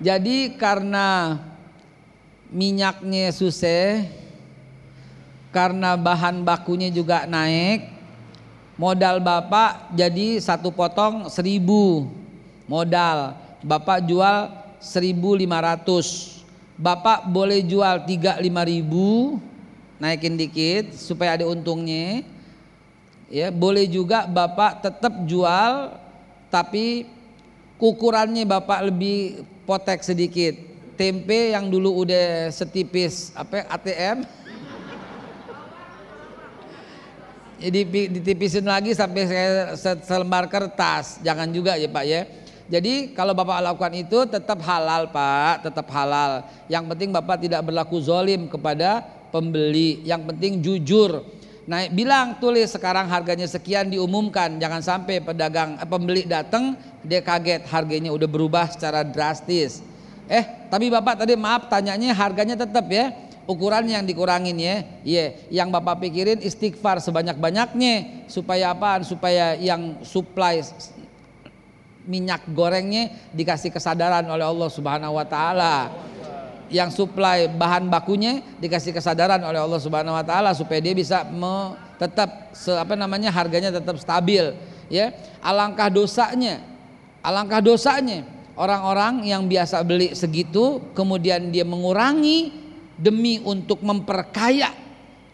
Jadi karena minyaknya susah, karena bahan bakunya juga naik, modal bapak jadi satu potong seribu modal, bapak jual seribu lima ratus, bapak boleh jual tiga lima ribu, naikin dikit supaya ada untungnya, ya boleh juga bapak tetap jual tapi ukurannya bapak lebih potek sedikit tempe yang dulu udah setipis apa ATM jadi ditipisin lagi sampai selembar kertas jangan juga ya pak ya jadi kalau bapak lakukan itu tetap halal pak tetap halal yang penting bapak tidak berlaku zolim kepada pembeli yang penting jujur naik bilang tulis sekarang harganya sekian diumumkan jangan sampai pedagang eh, pembeli datang dia kaget harganya udah berubah secara drastis eh tapi bapak tadi maaf tanyanya harganya tetap ya ukuran yang dikurangin ya ya yang bapak pikirin istighfar sebanyak banyaknya supaya apaan supaya yang supply minyak gorengnya dikasih kesadaran oleh Allah Subhanahu wa taala yang suplai bahan bakunya dikasih kesadaran oleh Allah Subhanahu wa taala supaya dia bisa tetap se, apa namanya harganya tetap stabil ya. Alangkah dosanya. Alangkah dosanya orang-orang yang biasa beli segitu kemudian dia mengurangi demi untuk memperkaya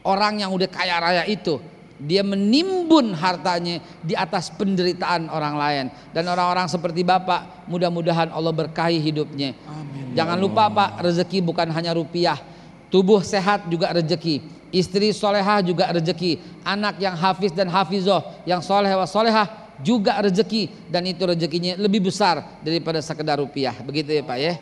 orang yang udah kaya raya itu. Dia menimbun hartanya di atas penderitaan orang lain dan orang-orang seperti Bapak mudah-mudahan Allah berkahi hidupnya. Amin. Jangan lupa Pak, rezeki bukan hanya rupiah. Tubuh sehat juga rezeki. Istri solehah juga rezeki. Anak yang hafiz dan hafizoh, yang soleh wa solehah juga rezeki dan itu rezekinya lebih besar daripada sekedar rupiah. Begitu ya Pak ya.